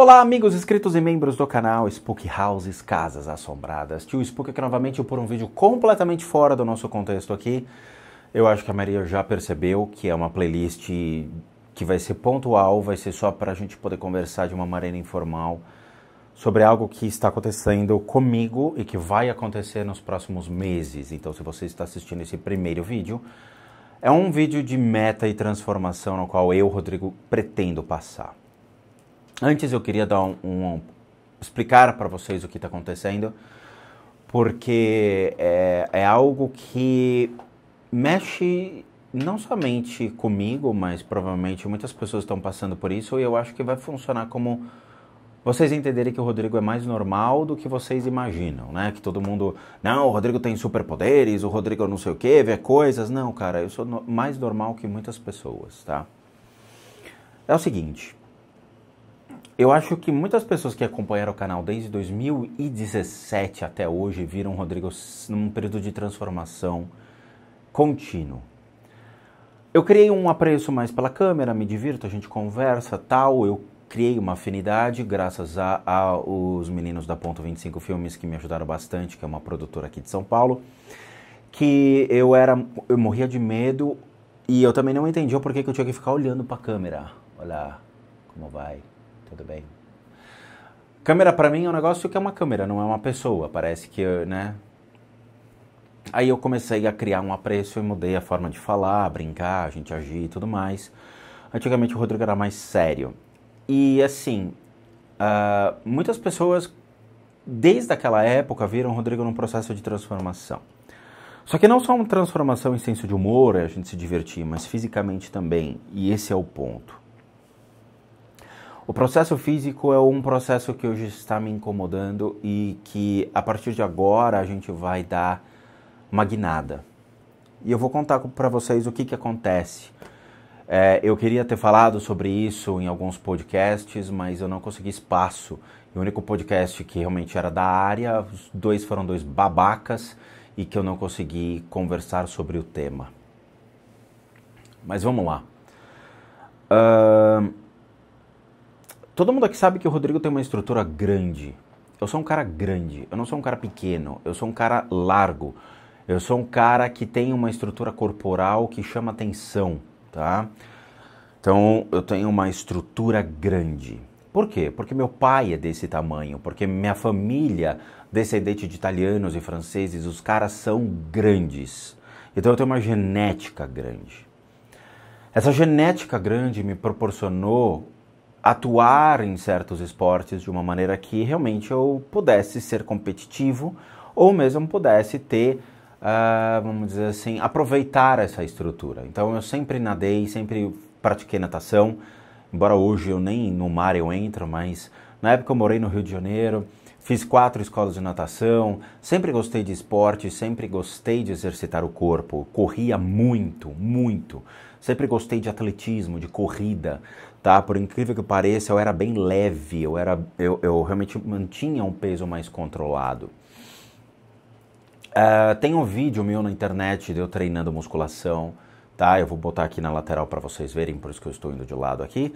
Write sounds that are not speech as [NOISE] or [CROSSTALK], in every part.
Olá, amigos inscritos e membros do canal Spook Houses Casas Assombradas. Tio Spook aqui novamente por um vídeo completamente fora do nosso contexto aqui. Eu acho que a Maria já percebeu que é uma playlist que vai ser pontual, vai ser só para a gente poder conversar de uma maneira informal sobre algo que está acontecendo comigo e que vai acontecer nos próximos meses. Então, se você está assistindo esse primeiro vídeo, é um vídeo de meta e transformação no qual eu, Rodrigo, pretendo passar. Antes eu queria dar um, um explicar para vocês o que está acontecendo, porque é, é algo que mexe não somente comigo, mas provavelmente muitas pessoas estão passando por isso e eu acho que vai funcionar como vocês entenderem que o Rodrigo é mais normal do que vocês imaginam, né? Que todo mundo, não, o Rodrigo tem superpoderes, o Rodrigo não sei o que, vê coisas. Não, cara, eu sou no mais normal que muitas pessoas, tá? É o seguinte, eu acho que muitas pessoas que acompanharam o canal desde 2017 até hoje viram o Rodrigo num período de transformação contínuo. Eu criei um apreço mais pela câmera, me divirto, a gente conversa, tal, eu criei uma afinidade graças a, a os meninos da Ponto 25 Filmes que me ajudaram bastante, que é uma produtora aqui de São Paulo, que eu era eu morria de medo e eu também não entendia por que eu tinha que ficar olhando para a câmera. Olha como vai tudo bem. Câmera para mim é um negócio que é uma câmera, não é uma pessoa. Parece que, né? Aí eu comecei a criar um apreço e mudei a forma de falar, brincar, a gente agir e tudo mais. Antigamente o Rodrigo era mais sério. E assim, uh, muitas pessoas desde aquela época viram o Rodrigo num processo de transformação. Só que não só uma transformação em senso de humor, é a gente se divertir, mas fisicamente também. E esse é o ponto. O processo físico é um processo que hoje está me incomodando e que a partir de agora a gente vai dar uma guinada. E eu vou contar para vocês o que, que acontece. É, eu queria ter falado sobre isso em alguns podcasts, mas eu não consegui espaço. o único podcast que realmente era da área, os dois foram dois babacas e que eu não consegui conversar sobre o tema. Mas vamos lá. Uh... Todo mundo aqui sabe que o Rodrigo tem uma estrutura grande. Eu sou um cara grande, eu não sou um cara pequeno, eu sou um cara largo. Eu sou um cara que tem uma estrutura corporal que chama atenção, tá? Então, eu tenho uma estrutura grande. Por quê? Porque meu pai é desse tamanho, porque minha família, descendente de italianos e franceses, os caras são grandes. Então eu tenho uma genética grande. Essa genética grande me proporcionou atuar em certos esportes de uma maneira que realmente eu pudesse ser competitivo ou mesmo pudesse ter, uh, vamos dizer assim, aproveitar essa estrutura. Então eu sempre nadei, sempre pratiquei natação, embora hoje eu nem no mar eu entro, mas na época eu morei no Rio de Janeiro, fiz quatro escolas de natação, sempre gostei de esporte, sempre gostei de exercitar o corpo, corria muito, muito. Sempre gostei de atletismo, de corrida, tá? Por incrível que pareça, eu era bem leve, eu, era, eu, eu realmente mantinha um peso mais controlado. Uh, tem um vídeo meu na internet de eu treinando musculação, tá? Eu vou botar aqui na lateral para vocês verem, por isso que eu estou indo de lado aqui.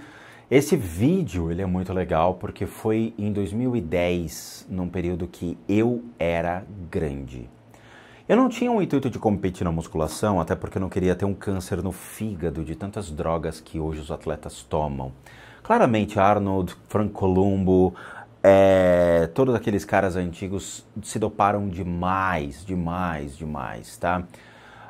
Esse vídeo ele é muito legal porque foi em 2010, num período que eu era grande. Eu não tinha o intuito de competir na musculação, até porque eu não queria ter um câncer no fígado de tantas drogas que hoje os atletas tomam. Claramente, Arnold, Frank Columbo, é, todos aqueles caras antigos se doparam demais, demais, demais, tá?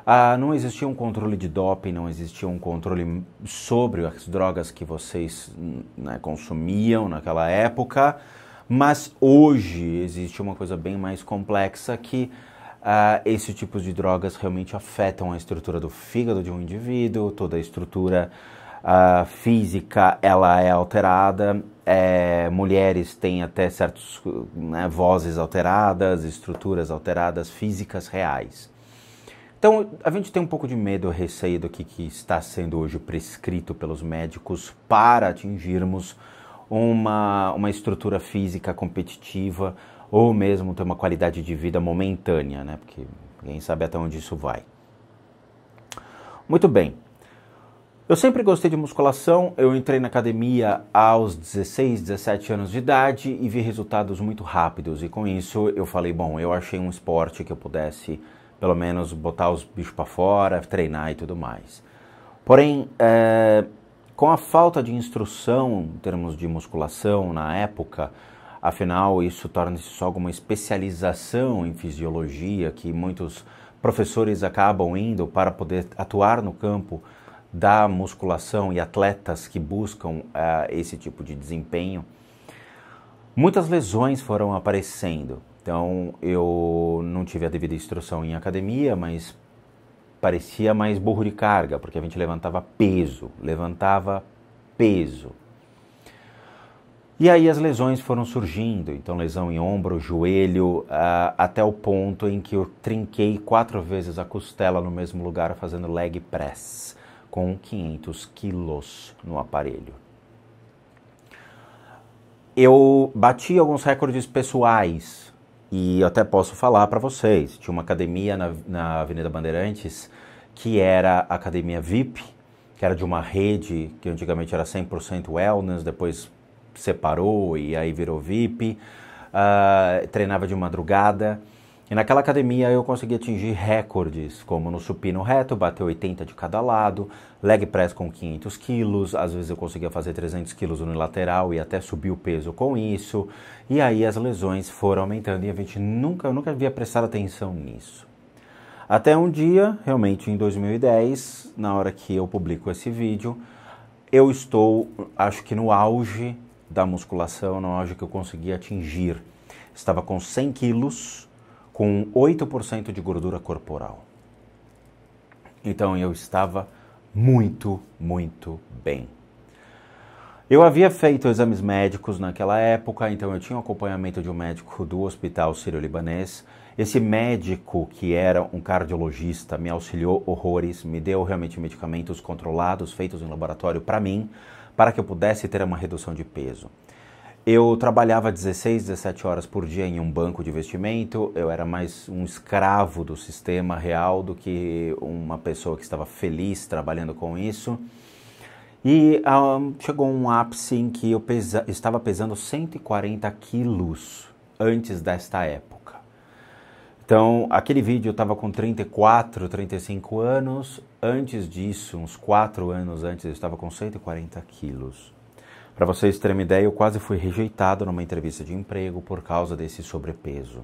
Ah, não existia um controle de doping, não existia um controle sobre as drogas que vocês né, consumiam naquela época, mas hoje existe uma coisa bem mais complexa que Uh, esse tipo de drogas realmente afetam a estrutura do fígado de um indivíduo, toda a estrutura uh, física ela é alterada, é, mulheres têm até certas né, vozes alteradas, estruturas alteradas, físicas reais. Então a gente tem um pouco de medo, receio do que, que está sendo hoje prescrito pelos médicos para atingirmos uma, uma estrutura física competitiva ou mesmo ter uma qualidade de vida momentânea, né? Porque ninguém sabe até onde isso vai. Muito bem. Eu sempre gostei de musculação, eu entrei na academia aos 16, 17 anos de idade e vi resultados muito rápidos. E com isso eu falei, bom, eu achei um esporte que eu pudesse pelo menos botar os bichos para fora, treinar e tudo mais. Porém, é, com a falta de instrução em termos de musculação na época, Afinal, isso torna-se só alguma especialização em fisiologia que muitos professores acabam indo para poder atuar no campo da musculação e atletas que buscam uh, esse tipo de desempenho. Muitas lesões foram aparecendo. Então, eu não tive a devida instrução em academia, mas parecia mais burro de carga, porque a gente levantava peso, levantava peso. E aí as lesões foram surgindo, então lesão em ombro, joelho, ah, até o ponto em que eu trinquei quatro vezes a costela no mesmo lugar fazendo leg press, com 500 quilos no aparelho. Eu bati alguns recordes pessoais e até posso falar para vocês. Tinha uma academia na, na Avenida Bandeirantes que era a academia VIP, que era de uma rede que antigamente era 100% wellness, depois separou e aí virou VIP, uh, ah, treinava de madrugada. E naquela academia eu consegui atingir recordes, como no supino reto, bater 80 de cada lado, leg press com 500 quilos, às vezes eu conseguia fazer 300 quilos unilateral e até subir o peso com isso. E aí as lesões foram aumentando e a gente nunca, eu nunca havia prestado atenção nisso. Até um dia, realmente em 2010, na hora que eu publico esse vídeo, eu estou, acho que no auge da musculação na hora que eu consegui atingir. Estava com 100 quilos, com 8% de gordura corporal. Então eu estava muito, muito bem. Eu havia feito exames médicos naquela época, então eu tinha um acompanhamento de um médico do Hospital Sírio-Libanês. Esse médico, que era um cardiologista, me auxiliou horrores, me deu realmente medicamentos controlados, feitos em laboratório para mim para que eu pudesse ter uma redução de peso. Eu trabalhava 16, 17 horas por dia em um banco de investimento, eu era mais um escravo do sistema real do que uma pessoa que estava feliz trabalhando com isso. E um, ah, chegou um ápice em que eu pesa estava pesando 140 quilos antes desta época. Então, aquele vídeo eu estava com 34, 35 anos. Antes disso, uns 4 anos antes, eu estava com 140 quilos. Para vocês terem uma ideia, eu quase fui rejeitado numa entrevista de emprego por causa desse sobrepeso.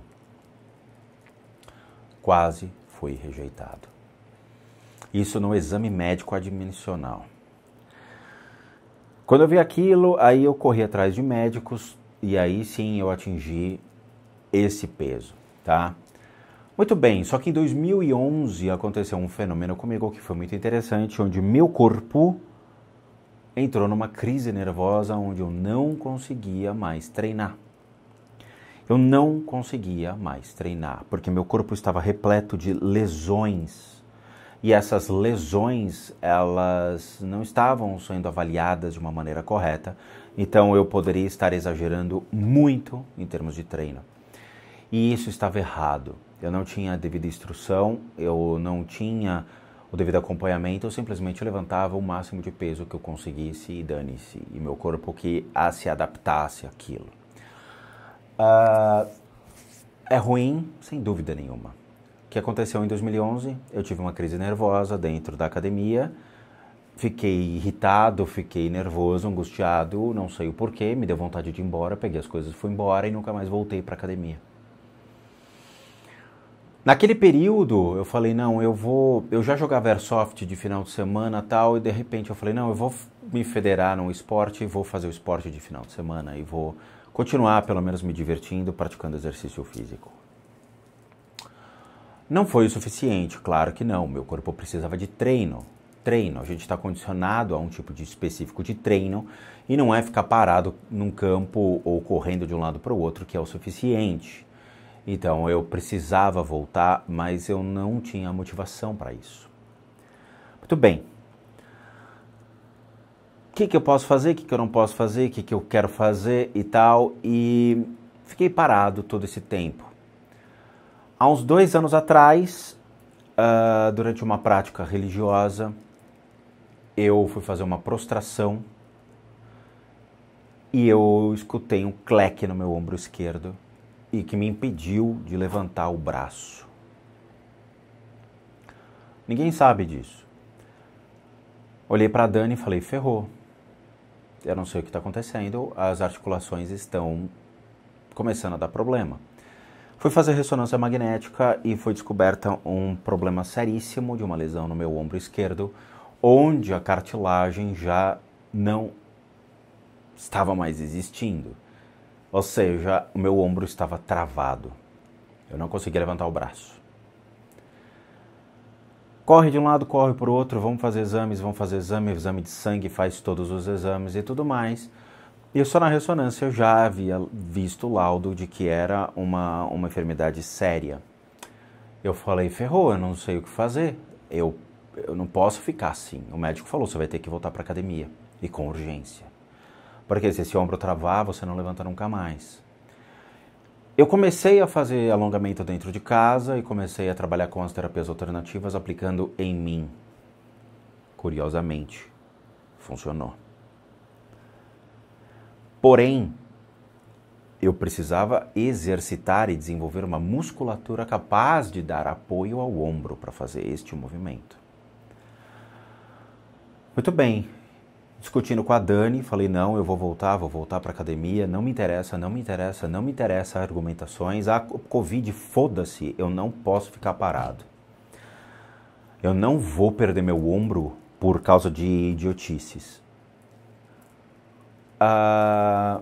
Quase fui rejeitado. Isso no exame médico adimensional. Quando eu vi aquilo, aí eu corri atrás de médicos e aí sim eu atingi esse peso, tá? Muito bem, só que em 2011 aconteceu um fenômeno comigo que foi muito interessante, onde meu corpo entrou numa crise nervosa onde eu não conseguia mais treinar. Eu não conseguia mais treinar, porque meu corpo estava repleto de lesões. E essas lesões, elas não estavam sendo avaliadas de uma maneira correta, então eu poderia estar exagerando muito em termos de treino. E isso estava errado eu não tinha a devida instrução, eu não tinha o devido acompanhamento, eu simplesmente levantava o máximo de peso que eu conseguisse e dane-se. E meu corpo que a se adaptasse àquilo. Uh, é ruim, sem dúvida nenhuma. O que aconteceu em 2011? Eu tive uma crise nervosa dentro da academia. Fiquei irritado, fiquei nervoso, angustiado, não sei o porquê, me deu vontade de ir embora, peguei as coisas, fui embora e nunca mais voltei para a academia. Naquele período, eu falei, não, eu vou. Eu já jogava airsoft de final de semana tal, e de repente eu falei, não, eu vou me federar num esporte e vou fazer o esporte de final de semana e vou continuar, pelo menos, me divertindo, praticando exercício físico. Não foi o suficiente, claro que não. Meu corpo precisava de treino. Treino. A gente está condicionado a um tipo de específico de treino e não é ficar parado num campo ou correndo de um lado para o outro que é o suficiente. Então eu precisava voltar, mas eu não tinha motivação para isso. Muito bem. O que, que eu posso fazer, o que, que eu não posso fazer, o que, que eu quero fazer e tal. E fiquei parado todo esse tempo. Há uns dois anos atrás, uh, durante uma prática religiosa, eu fui fazer uma prostração e eu escutei um cleque no meu ombro esquerdo e que me impediu de levantar o braço. Ninguém sabe disso. Olhei para a Dani e falei: ferrou. Eu não sei o que está acontecendo, as articulações estão começando a dar problema. Fui fazer ressonância magnética e foi descoberta um problema seríssimo de uma lesão no meu ombro esquerdo, onde a cartilagem já não estava mais existindo. Ou seja, o meu ombro estava travado. Eu não conseguia levantar o braço. Corre de um lado, corre para o outro, vamos fazer exames, vamos fazer exame, exame de sangue, faz todos os exames e tudo mais. E só na ressonância eu já havia visto o laudo de que era uma, uma enfermidade séria. Eu falei, ferrou, eu não sei o que fazer. Eu, eu não posso ficar assim. O médico falou, você vai ter que voltar para academia e com urgência. Porque se esse ombro travar, você não levanta nunca mais. Eu comecei a fazer alongamento dentro de casa e comecei a trabalhar com as terapias alternativas aplicando em mim. Curiosamente, funcionou. Porém, eu precisava exercitar e desenvolver uma musculatura capaz de dar apoio ao ombro para fazer este movimento. Muito bem, discutindo com a Dani, falei: não, eu vou voltar, vou voltar para academia, não me interessa, não me interessa, não me interessa argumentações. A ah, Covid, foda-se, eu não posso ficar parado. Eu não vou perder meu ombro por causa de idiotices. Ah,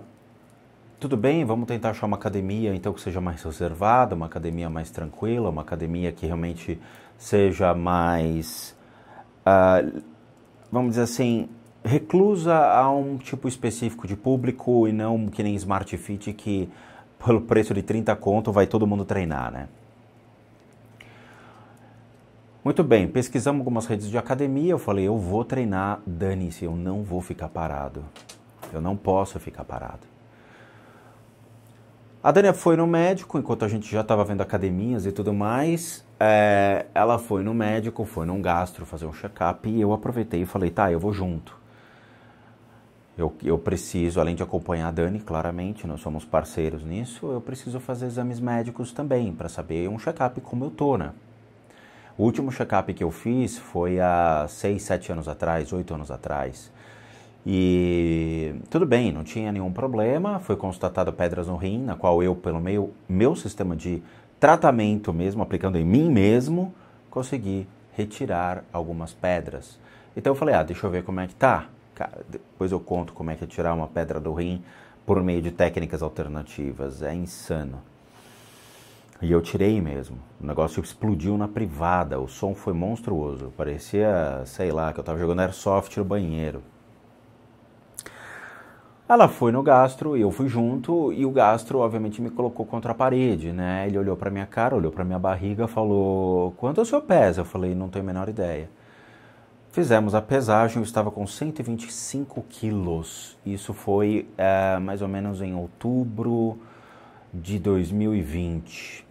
tudo bem, vamos tentar achar uma academia então que seja mais reservada, uma academia mais tranquila, uma academia que realmente seja mais. Ah, vamos dizer assim, reclusa a um tipo específico de público e não que nem Smart Fit que pelo preço de 30 conto vai todo mundo treinar, né? Muito bem, pesquisamos algumas redes de academia, eu falei, eu vou treinar, dane-se, eu não vou ficar parado. Eu não posso ficar parado. A Dani foi no médico, enquanto a gente já estava vendo academias e tudo mais, é, ela foi no médico, foi num gastro fazer um check-up e eu aproveitei e falei, tá, eu vou junto. Eu, eu preciso, além de acompanhar a Dani, claramente, nós somos parceiros nisso, eu preciso fazer exames médicos também, para saber um check-up como eu tô, né? O último check-up que eu fiz foi há 6, 7 anos atrás, 8 anos atrás. E tudo bem, não tinha nenhum problema, foi constatado pedras no rim, na qual eu, pelo meu, meu sistema de tratamento mesmo, aplicando em mim mesmo, consegui retirar algumas pedras. Então eu falei, ah, deixa eu ver como é que tá. Cara, depois eu conto como é que é tirar uma pedra do rim por meio de técnicas alternativas. É insano. E eu tirei mesmo. O negócio explodiu na privada. O som foi monstruoso. Parecia, sei lá, que eu tava jogando airsoft no banheiro. Ela foi no gastro e eu fui junto e o gastro obviamente me colocou contra a parede, né? Ele olhou para minha cara, olhou para minha barriga, falou: "Quanto é o senhor pesa?" Eu falei: "Não tenho a menor ideia". Fizemos a pesagem, eu estava com 125 quilos. Isso foi é, mais ou menos em outubro de 2020.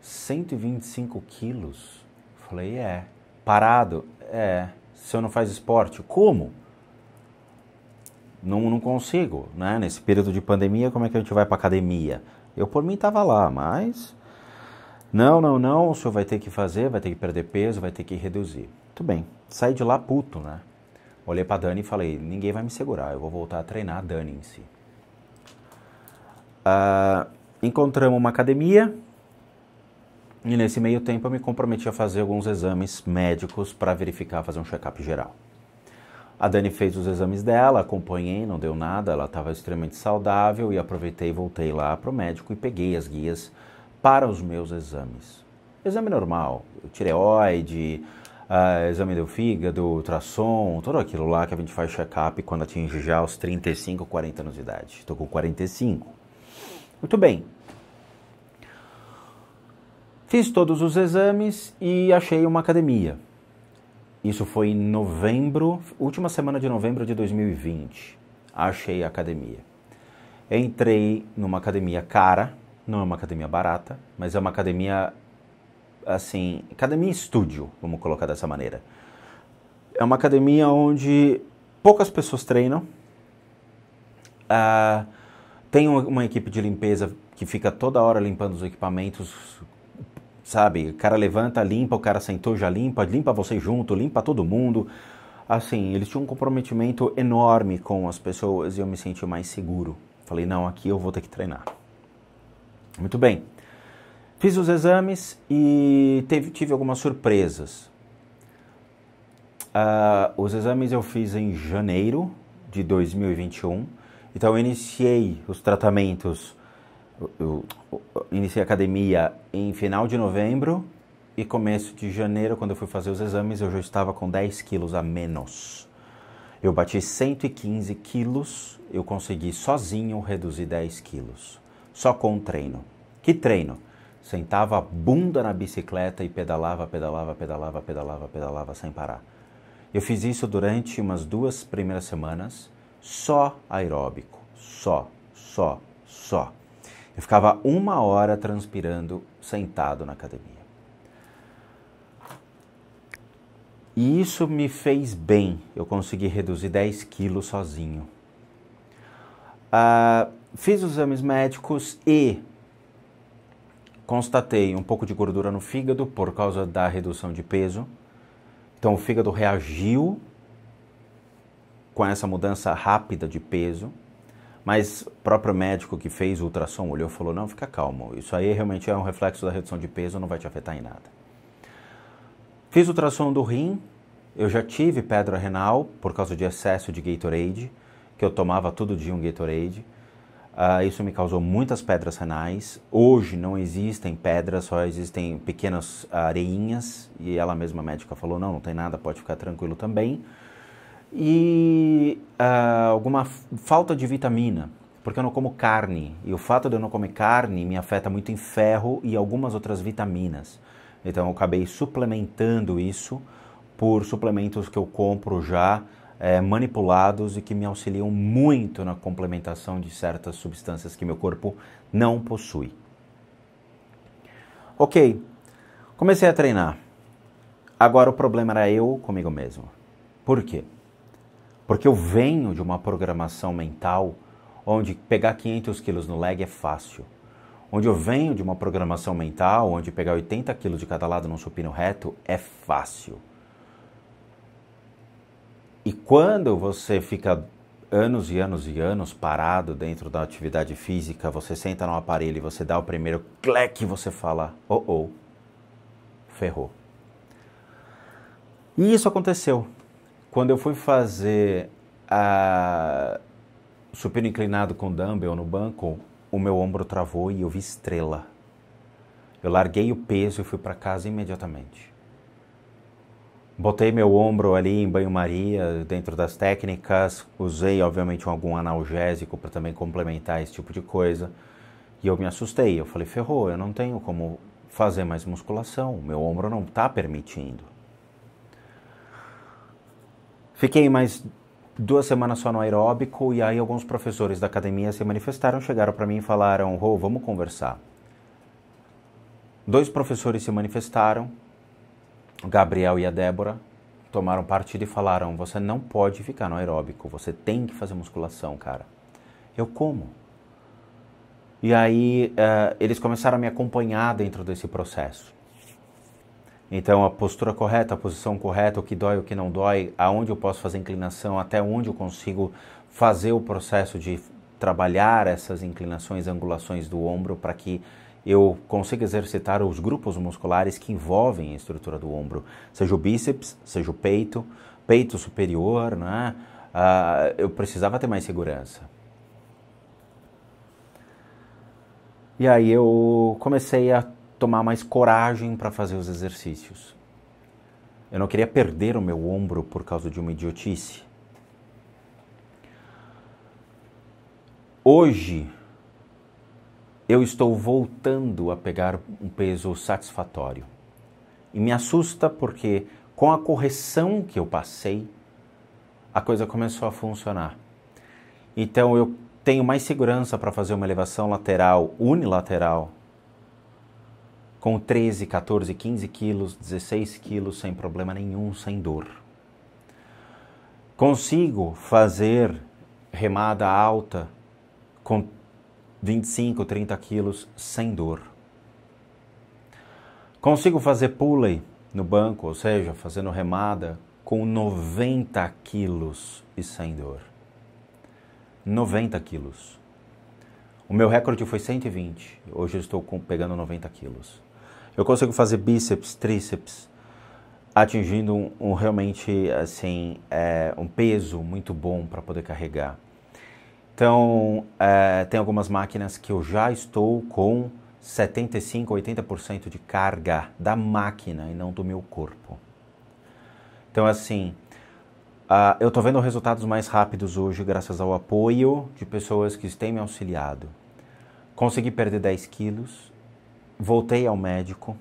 125 quilos? Falei, é. Parado? É. Se eu não faz esporte, como? Não, não consigo, né? Nesse período de pandemia, como é que a gente vai para academia? Eu por mim estava lá, mas não, não, não, o senhor vai ter que fazer, vai ter que perder peso, vai ter que reduzir. Muito bem. Saí de lá puto, né? Olhei pra Dani e falei: ninguém vai me segurar, eu vou voltar a treinar a Dani em si. Uh, encontramos uma academia e nesse meio tempo eu me comprometi a fazer alguns exames médicos para verificar, fazer um check-up geral. A Dani fez os exames dela, acompanhei, não deu nada, ela estava extremamente saudável e aproveitei e voltei lá para o médico e peguei as guias para os meus exames. Exame normal, tireoide, ah, exame do fígado, ultrassom, tudo aquilo lá que a gente faz check-up quando atinge já os 35, 40 anos de idade. Estou com 45. Muito bem. Fiz todos os exames e achei uma academia. Isso foi em novembro, última semana de novembro de 2020. Achei a academia. Entrei numa academia cara, não é uma academia barata, mas é uma academia assim, academia estúdio, vamos colocar dessa maneira. É uma academia onde poucas pessoas treinam. Ah, tem uma equipe de limpeza que fica toda hora limpando os equipamentos, sabe? O cara levanta, limpa, o cara sentou, já limpa, limpa você junto, limpa todo mundo. Assim, eles tinham um comprometimento enorme com as pessoas e eu me senti mais seguro. Falei, não, aqui eu vou ter que treinar. Muito bem. Fiz os exames e teve, tive algumas surpresas. Uh, os exames eu fiz em janeiro de 2021, então eu iniciei os tratamentos, eu, eu iniciei a academia em final de novembro e começo de janeiro, quando eu fui fazer os exames, eu já estava com 10 quilos a menos. Eu bati 115 quilos, eu consegui sozinho reduzir 10 quilos, só com treino. Que treino? sentava a bunda na bicicleta e pedalava, pedalava, pedalava, pedalava, pedalava sem parar. Eu fiz isso durante umas duas primeiras semanas, só aeróbico, só, só, só. Eu ficava uma hora transpirando sentado na academia. E isso me fez bem. Eu consegui reduzir 10 quilos sozinho. Uh, fiz os exames médicos e constatei um pouco de gordura no fígado por causa da redução de peso. Então o fígado reagiu com essa mudança rápida de peso, mas o próprio médico que fez o ultrassom olhou e falou: não, fica calmo, isso aí realmente é um reflexo da redução de peso, não vai te afetar em nada. Fiz o ultrassom do rim, eu já tive pedra renal por causa de excesso de Gatorade, que eu tomava todo dia um Gatorade. Uh, isso me causou muitas pedras renais. Hoje não existem pedras, só existem pequenas areinhas. E ela mesma médica falou: não, não tem nada, pode ficar tranquilo também. E uh, alguma falta de vitamina, porque eu não como carne. E o fato de eu não comer carne me afeta muito em ferro e algumas outras vitaminas. Então eu acabei suplementando isso por suplementos que eu compro já é, manipulados e que me auxiliam muito na complementação de certas substâncias que meu corpo não possui. Ok, comecei a treinar. Agora o problema era eu comigo mesmo. Por quê? Porque eu venho de uma programação mental onde pegar 500 quilos no leg é fácil. Onde eu venho de uma programação mental onde pegar 80 quilos de cada lado num supino reto é fácil e quando você fica anos e anos e anos parado dentro da atividade física, você senta no aparelho e você dá o primeiro clec e você fala, oh oh, ferrou. E isso aconteceu. Quando eu fui fazer a supino inclinado com dumbbell no banco, o meu ombro travou e eu vi estrela. Eu larguei o peso e fui para casa imediatamente. Botei meu ombro ali em banho-maria, dentro das técnicas, usei obviamente algum analgésico para também complementar esse tipo de coisa. E eu me assustei, eu falei: "Ferrou, eu não tenho como fazer mais musculação, meu ombro não está permitindo". Fiquei mais duas semanas só no aeróbico e aí alguns professores da academia se manifestaram, chegaram para mim e falaram: "Rô, oh, vamos conversar". Dois professores se manifestaram Gabriel e a Débora tomaram partido e falaram: Você não pode ficar no aeróbico, você tem que fazer musculação, cara. Eu como? E aí uh, eles começaram a me acompanhar dentro desse processo. Então, a postura correta, a posição correta, o que dói, o que não dói, aonde eu posso fazer inclinação, até onde eu consigo fazer o processo de trabalhar essas inclinações, angulações do ombro para que eu consigo exercitar os grupos musculares que envolvem a estrutura do ombro, seja o bíceps, seja o peito, peito superior, né? Ah, eu precisava ter mais segurança. E aí eu comecei a tomar mais coragem para fazer os exercícios. Eu não queria perder o meu ombro por causa de uma idiotice. Hoje, eu estou voltando a pegar um peso satisfatório. E me assusta porque, com a correção que eu passei, a coisa começou a funcionar. Então, eu tenho mais segurança para fazer uma elevação lateral unilateral com 13, 14, 15 quilos, 16 quilos sem problema nenhum, sem dor. Consigo fazer remada alta com 25, 30 quilos sem dor. Consigo fazer pulley no banco, ou seja, fazendo remada com 90 quilos e sem dor. 90 quilos. O meu recorde foi 120, hoje eu estou pegando 90 quilos. Eu consigo fazer bíceps, tríceps, atingindo um, um realmente assim é, um peso muito bom para poder carregar. Então, é, tem algumas máquinas que eu já estou com 75, 80% de carga da máquina e não do meu corpo. Então, assim, uh, eu estou vendo resultados mais rápidos hoje graças ao apoio de pessoas que têm me auxiliado. Consegui perder 10 quilos, voltei ao médico.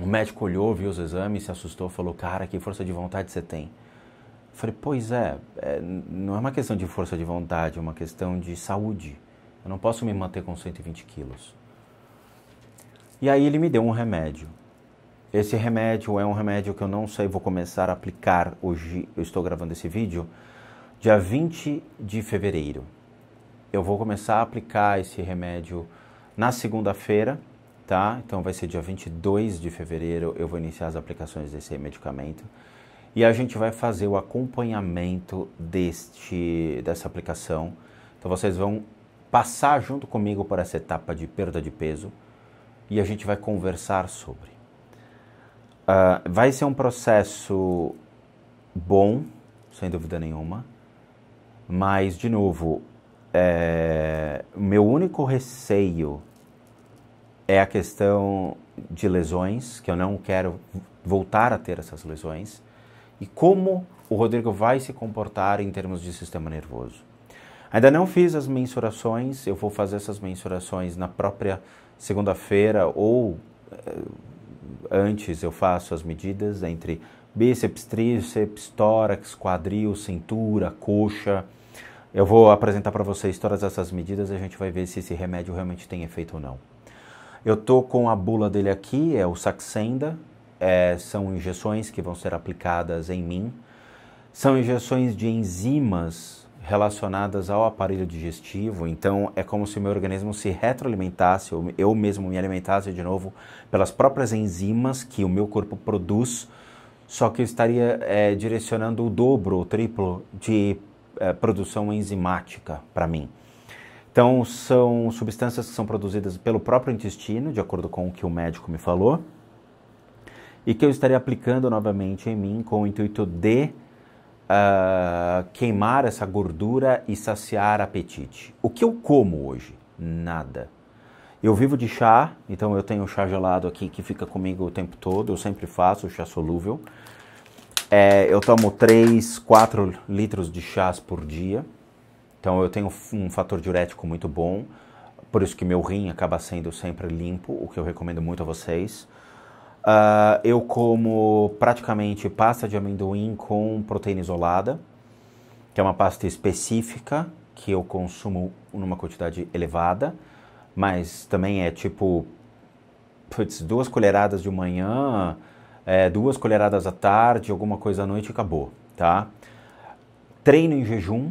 O médico olhou, viu os exames, se assustou, falou: Cara, que força de vontade você tem falei, pois é, é, não é uma questão de força de vontade, é uma questão de saúde. Eu não posso me manter com 120 quilos. E aí ele me deu um remédio. Esse remédio é um remédio que eu não sei, vou começar a aplicar hoje. Eu estou gravando esse vídeo dia 20 de fevereiro. Eu vou começar a aplicar esse remédio na segunda-feira, tá? Então vai ser dia 22 de fevereiro eu vou iniciar as aplicações desse medicamento e a gente vai fazer o acompanhamento deste, dessa aplicação. Então vocês vão passar junto comigo por essa etapa de perda de peso e a gente vai conversar sobre. Uh, vai ser um processo bom, sem dúvida nenhuma, mas, de novo, é, meu único receio é a questão de lesões, que eu não quero voltar a ter essas lesões e como o Rodrigo vai se comportar em termos de sistema nervoso. Ainda não fiz as mensurações, eu vou fazer essas mensurações na própria segunda-feira ou eh, antes eu faço as medidas entre bíceps, tríceps, tórax, quadril, cintura, coxa. Eu vou apresentar para vocês todas essas medidas e a gente vai ver se esse remédio realmente tem efeito ou não. Eu tô com a bula dele aqui, é o Saxenda, é, são injeções que vão ser aplicadas em mim, são injeções de enzimas relacionadas ao aparelho digestivo, então é como se o meu organismo se retroalimentasse, eu mesmo me alimentasse de novo pelas próprias enzimas que o meu corpo produz, só que eu estaria é, direcionando o dobro, ou triplo de é, produção enzimática para mim. Então, são substâncias que são produzidas pelo próprio intestino, de acordo com o que o médico me falou, e que eu estarei aplicando novamente em mim com o intuito de uh, queimar essa gordura e saciar apetite. O que eu como hoje? Nada. Eu vivo de chá, então eu tenho chá gelado aqui que fica comigo o tempo todo, eu sempre faço chá solúvel. É, eu tomo 3, 4 litros de chás por dia, então eu tenho um fator diurético muito bom, por isso que meu rim acaba sendo sempre limpo, o que eu recomendo muito a vocês. Uh, eu como praticamente pasta de amendoim com proteína isolada, que é uma pasta específica que eu consumo numa quantidade elevada, mas também é tipo putz, duas colheradas de manhã, é, duas colheradas à tarde, alguma coisa à noite e acabou, tá? Treino em jejum,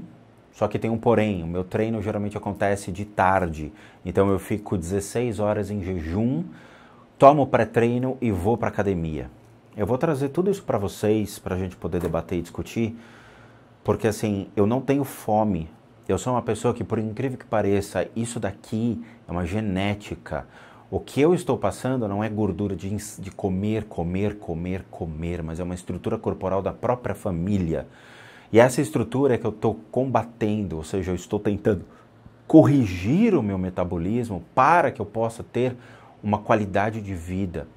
só que tem um porém, o meu treino geralmente acontece de tarde, então eu fico 16 horas em jejum tomo pré-treino e vou para academia. Eu vou trazer tudo isso para vocês, para a gente poder debater e discutir, porque assim, eu não tenho fome. Eu sou uma pessoa que, por incrível que pareça, isso daqui é uma genética. O que eu estou passando não é gordura de, de comer, comer, comer, comer, mas é uma estrutura corporal da própria família. E essa estrutura é que eu estou combatendo, ou seja, eu estou tentando corrigir o meu metabolismo para que eu possa ter uma qualidade de vida.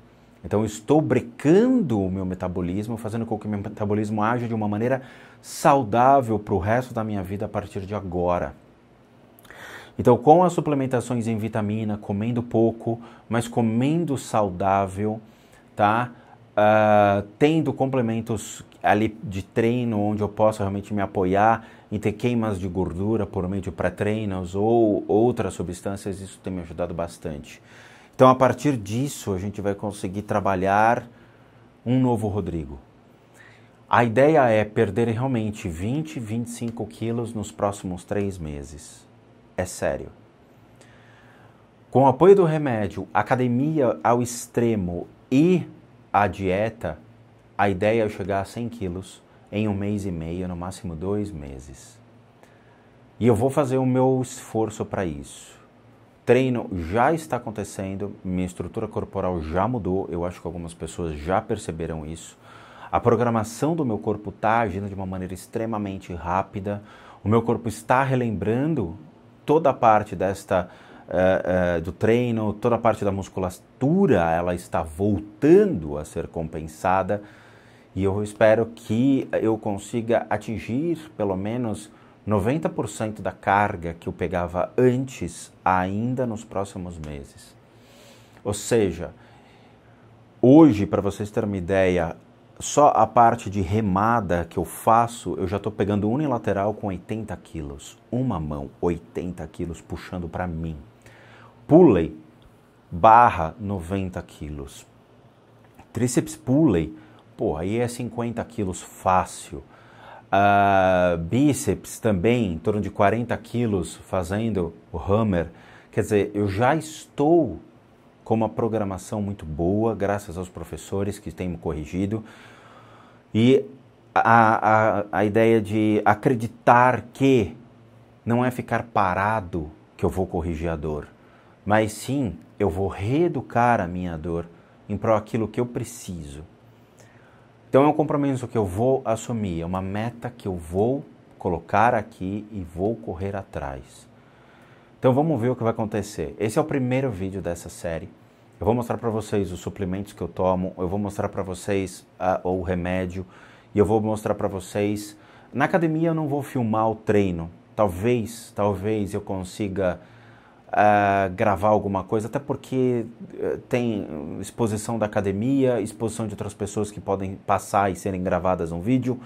Então, eu estou brecando o meu metabolismo, fazendo com que o meu metabolismo aja de uma maneira saudável para o resto da minha vida a partir de agora. Então, com as suplementações em vitamina, comendo pouco, mas comendo saudável, tá? Uh, tendo complementos ali de treino onde eu possa realmente me apoiar em ter queimas de gordura por meio de pré-treinos ou outras substâncias, isso tem me ajudado bastante. Então, a partir disso, a gente vai conseguir trabalhar um novo Rodrigo. A ideia é perder realmente 20, 25 quilos nos próximos três meses. É sério. Com o apoio do remédio, academia ao extremo e a dieta, a ideia é chegar a 100 quilos em um mês e meio, no máximo dois meses. E eu vou fazer o meu esforço para isso treino já está acontecendo, minha estrutura corporal já mudou, eu acho que algumas pessoas já perceberam isso. A programação do meu corpo está agindo de uma maneira extremamente rápida, o meu corpo está relembrando toda a parte desta uh, uh, do treino, toda a parte da musculatura, ela está voltando a ser compensada e eu espero que eu consiga atingir pelo menos 90% da carga que eu pegava antes, ainda nos próximos meses. Ou seja, hoje, para vocês terem uma ideia, só a parte de remada que eu faço, eu já estou pegando unilateral com 80 quilos. Uma mão, 80 quilos, puxando para mim. Pulei barra, 90 quilos. Tríceps pulei. pô, aí é 50 quilos fácil uh, bíceps também em torno de 40 quilos fazendo o hammer. Quer dizer, eu já estou com uma programação muito boa, graças aos professores que têm me corrigido. E a, a, a ideia de acreditar que não é ficar parado que eu vou corrigir a dor, mas sim eu vou reeducar a minha dor em prol aquilo que eu preciso. Então é um compromisso que eu vou assumir, é uma meta que eu vou colocar aqui e vou correr atrás. Então vamos ver o que vai acontecer. Esse é o primeiro vídeo dessa série. Eu vou mostrar para vocês os suplementos que eu tomo, eu vou mostrar para vocês a, ah, o remédio e eu vou mostrar para vocês. Na academia eu não vou filmar o treino. Talvez, talvez eu consiga uh, gravar alguma coisa, até porque uh, tem exposição da academia, exposição de outras pessoas que podem passar e serem gravadas um vídeo.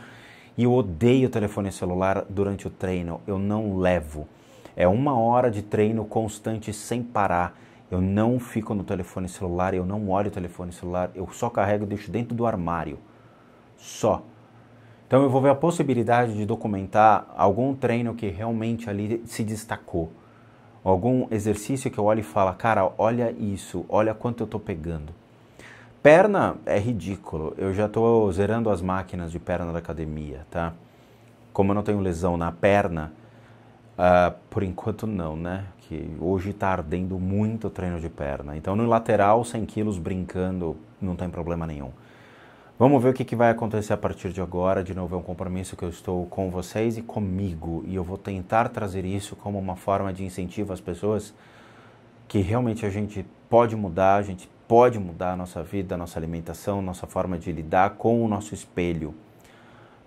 E eu odeio telefone celular durante o treino, eu não levo. É uma hora de treino constante sem parar. Eu não fico no telefone celular, eu não olho o telefone celular, eu só carrego e deixo dentro do armário. Só. Então eu vou ver a possibilidade de documentar algum treino que realmente ali se destacou algum exercício que eu olho e falo, cara, olha isso, olha quanto eu estou pegando. Perna é ridículo, eu já estou zerando as máquinas de perna da academia, tá? Como eu não tenho lesão na perna, uh, por enquanto não, né? Que hoje está ardendo muito o treino de perna. Então no lateral, 100 quilos brincando, não tem problema nenhum. Vamos ver o que, que, vai acontecer a partir de agora. De novo, é um compromisso que eu estou com vocês e comigo. E eu vou tentar trazer isso como uma forma de incentivo às pessoas que realmente a gente pode mudar, a gente pode mudar a nossa vida, a nossa alimentação, nossa forma de lidar com o nosso espelho.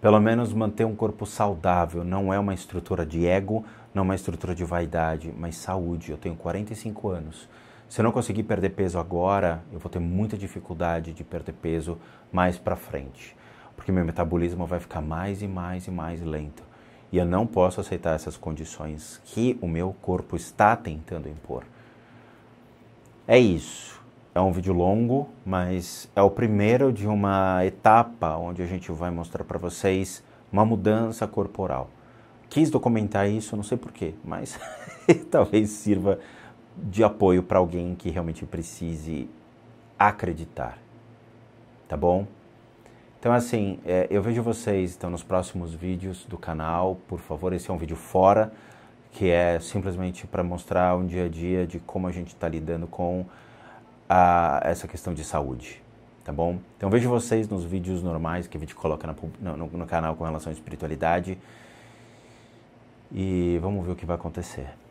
Pelo menos manter um corpo saudável. Não é uma estrutura de ego, não é uma estrutura de vaidade, mas saúde. Eu tenho 45 anos se eu não conseguir perder peso agora, eu vou ter muita dificuldade de perder peso mais para frente, porque meu metabolismo vai ficar mais e mais e mais lento. E eu não posso aceitar essas condições que o meu corpo está tentando impor. É isso. É um vídeo longo, mas é o primeiro de uma etapa onde a gente vai mostrar para vocês uma mudança corporal. Quis documentar isso, não sei porquê, mas [LAUGHS] talvez sirva de apoio para alguém que realmente precise acreditar. Tá bom? Então, assim, é, eu vejo vocês então, nos próximos vídeos do canal. Por favor, esse é um vídeo fora, que é simplesmente para mostrar um dia a dia de como a gente está lidando com a, essa questão de saúde. Tá bom? Então, vejo vocês nos vídeos normais que a gente coloca na, no, no canal com relação à espiritualidade. E vamos ver o que vai acontecer.